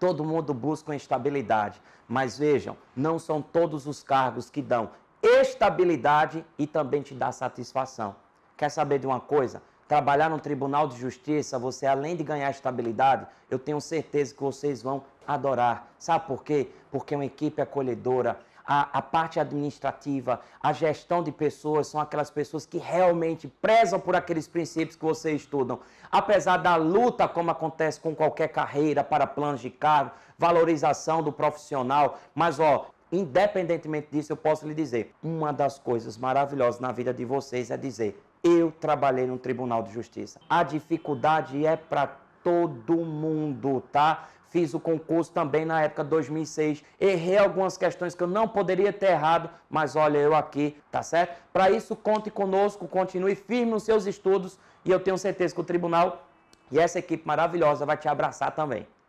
Todo mundo busca estabilidade. Mas vejam, não são todos os cargos que dão estabilidade e também te dá satisfação. Quer saber de uma coisa? Trabalhar no Tribunal de Justiça, você além de ganhar estabilidade, eu tenho certeza que vocês vão adorar. Sabe por quê? Porque é uma equipe acolhedora, a, a parte administrativa, a gestão de pessoas, são aquelas pessoas que realmente prezam por aqueles princípios que vocês estudam. Apesar da luta, como acontece com qualquer carreira, para planos de cargo, valorização do profissional, mas ó, independentemente disso, eu posso lhe dizer: uma das coisas maravilhosas na vida de vocês é dizer, eu trabalhei no tribunal de justiça. A dificuldade é para todo mundo, tá? Fiz o concurso também na época 2006. Errei algumas questões que eu não poderia ter errado, mas olha eu aqui, tá certo? Para isso, conte conosco, continue firme nos seus estudos e eu tenho certeza que o tribunal e essa equipe maravilhosa vai te abraçar também.